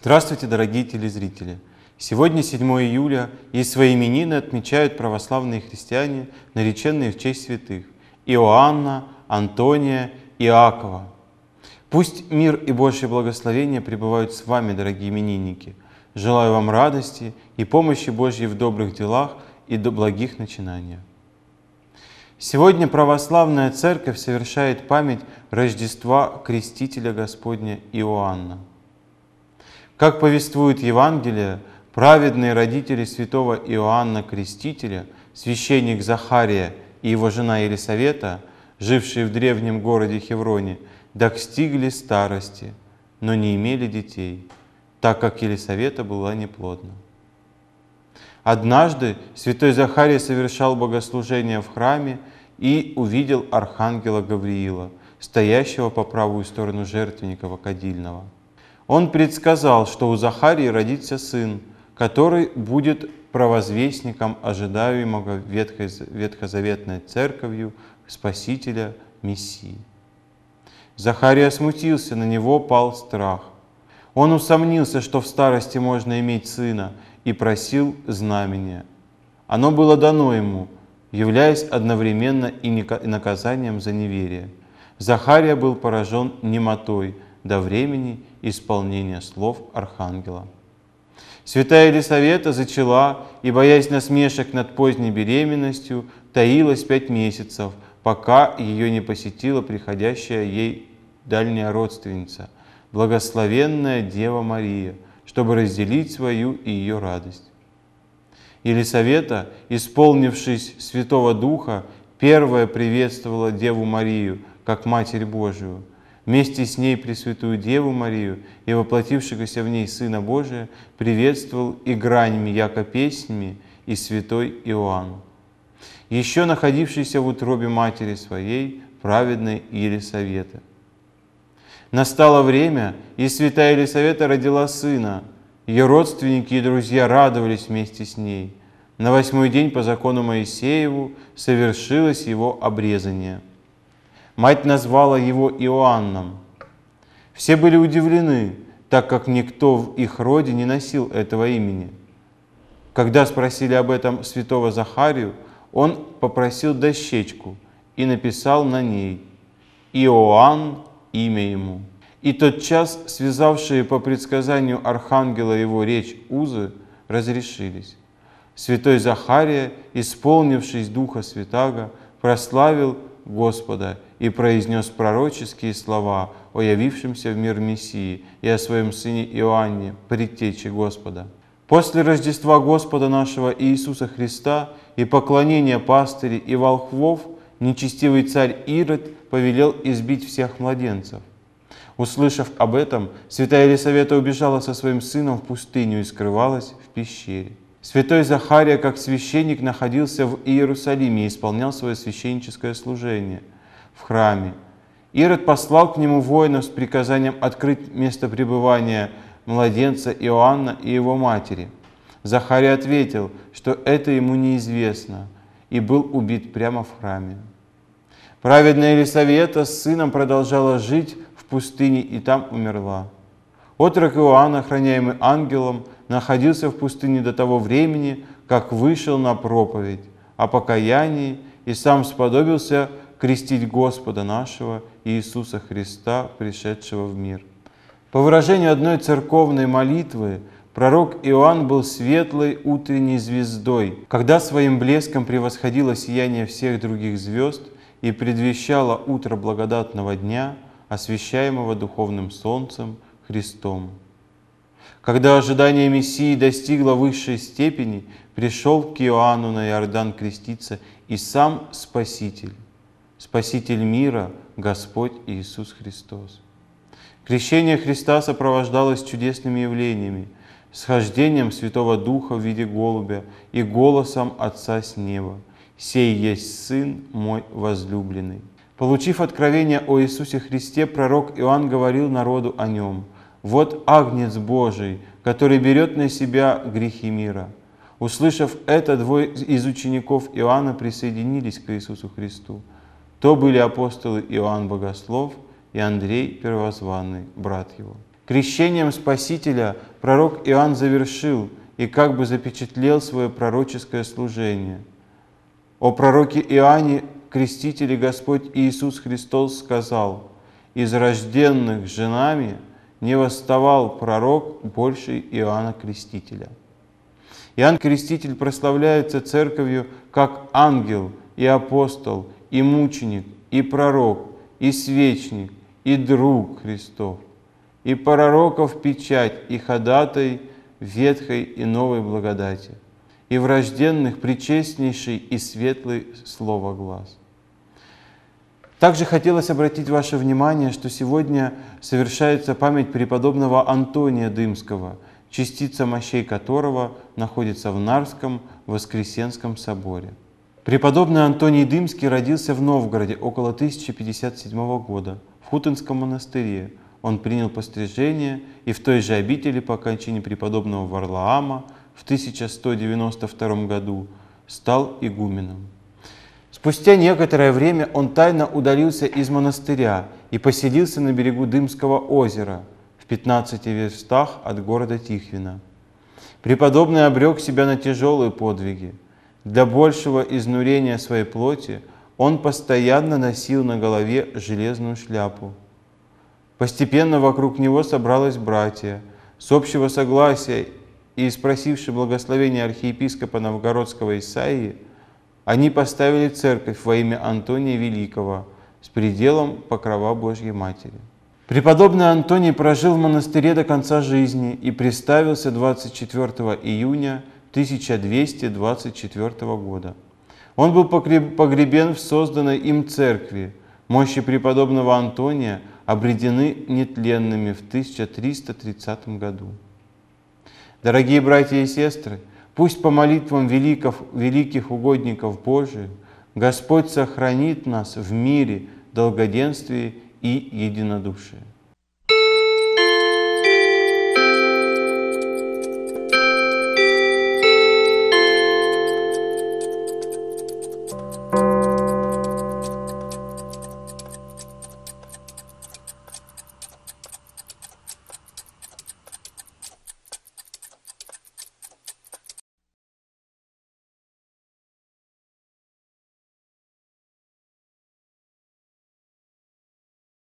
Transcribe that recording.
Здравствуйте, дорогие телезрители! Сегодня, 7 июля, и свои именины отмечают православные христиане, нареченные в честь святых – Иоанна, Антония, Иакова. Пусть мир и Божье благословение пребывают с вами, дорогие именинники. Желаю вам радости и помощи Божьей в добрых делах и до благих начинаниях. Сегодня православная церковь совершает память Рождества Крестителя Господня Иоанна. Как повествует Евангелие, праведные родители святого Иоанна Крестителя, священник Захария и его жена Елисавета, жившие в древнем городе Хевроне, достигли старости, но не имели детей, так как Елисавета была неплодна. Однажды святой Захарий совершал богослужение в храме и увидел архангела Гавриила, стоящего по правую сторону жертвенника вакадильного. Он предсказал, что у Захарии родится сын, который будет провозвестником ожидаемого ветхозаветной церковью Спасителя Мессии. Захария смутился, на него пал страх. Он усомнился, что в старости можно иметь сына, и просил знамения. Оно было дано ему, являясь одновременно и наказанием за неверие. Захария был поражен немотой – до времени исполнения слов Архангела. Святая Елисавета зачала и, боясь насмешек над поздней беременностью, таилась пять месяцев, пока ее не посетила приходящая ей дальняя родственница, благословенная Дева Мария, чтобы разделить свою и ее радость. Елисавета, исполнившись Святого Духа, первая приветствовала Деву Марию, как Матерь Божию – вместе с ней Пресвятую Деву Марию и воплотившегося в ней Сына Божия, приветствовал и гранями, яко песнями, и святой Иоанн, еще находившийся в утробе матери своей, праведной Елисавета. Настало время, и святая Елисавета родила сына. Ее родственники и друзья радовались вместе с ней. На восьмой день по закону Моисееву совершилось его обрезание – Мать назвала его Иоанном. Все были удивлены, так как никто в их роде не носил этого имени. Когда спросили об этом святого Захарию, он попросил дощечку и написал на ней «Иоанн имя ему». И тот час связавшие по предсказанию архангела его речь узы разрешились. Святой Захария, исполнившись Духа Святаго, прославил Господа и произнес пророческие слова о явившемся в мир Мессии и о своем сыне Иоанне, предтече Господа. После Рождества Господа нашего Иисуса Христа и поклонения пастырей и волхвов нечестивый царь Ирод повелел избить всех младенцев. Услышав об этом, святая Елисавета убежала со своим сыном в пустыню и скрывалась в пещере. Святой Захария, как священник, находился в Иерусалиме и исполнял свое священническое служение – в храме. Ирод послал к нему воинов с приказанием открыть место пребывания младенца Иоанна и его матери. Захарий ответил, что это ему неизвестно, и был убит прямо в храме. Праведная Елисавета с сыном продолжала жить в пустыне и там умерла. Отрок Иоанн, охраняемый ангелом, находился в пустыне до того времени, как вышел на проповедь о покаянии и сам сподобился крестить Господа нашего Иисуса Христа, пришедшего в мир. По выражению одной церковной молитвы, пророк Иоанн был светлой утренней звездой, когда своим блеском превосходило сияние всех других звезд и предвещало утро благодатного дня, освещаемого духовным солнцем Христом. Когда ожидание Мессии достигло высшей степени, пришел к Иоанну на Иордан креститься и сам Спаситель. Спаситель мира, Господь Иисус Христос. Крещение Христа сопровождалось чудесными явлениями, схождением Святого Духа в виде голубя и голосом Отца с неба. «Сей есть Сын мой возлюбленный». Получив откровение о Иисусе Христе, пророк Иоанн говорил народу о нем. «Вот Агнец Божий, который берет на себя грехи мира». Услышав это, двое из учеников Иоанна присоединились к Иисусу Христу – то были апостолы Иоанн Богослов и Андрей Первозванный, брат его. Крещением Спасителя пророк Иоанн завершил и как бы запечатлел свое пророческое служение. О пророке Иоанне Крестителе Господь Иисус Христос сказал, «Из рожденных женами не восставал пророк больше Иоанна Крестителя». Иоанн Креститель прославляется Церковью как ангел и апостол – и мученик, и пророк, и свечник, и друг Христов, и пророков печать, и ходатай ветхой и новой благодати, и врожденных причестнейший и светлый слово глаз. Также хотелось обратить ваше внимание, что сегодня совершается память преподобного Антония Дымского, частица мощей которого находится в Нарском Воскресенском соборе – Преподобный Антоний Дымский родился в Новгороде около 1057 года в Хутынском монастыре. Он принял пострижение и в той же обители по окончании преподобного Варлаама в 1192 году стал игуменом. Спустя некоторое время он тайно удалился из монастыря и поселился на берегу Дымского озера в 15 верстах от города Тихвина. Преподобный обрек себя на тяжелые подвиги – для большего изнурения своей плоти он постоянно носил на голове железную шляпу. Постепенно вокруг него собралось братья. С общего согласия и спросивши благословения архиепископа Новгородского Исаии, они поставили церковь во имя Антония Великого с пределом покрова Божьей Матери. Преподобный Антоний прожил в монастыре до конца жизни и приставился 24 июня 1224 года. Он был погребен в созданной им церкви. Мощи преподобного Антония обредены нетленными в 1330 году. Дорогие братья и сестры, пусть по молитвам великов, великих угодников Божиих Господь сохранит нас в мире, долгоденствии и единодушии.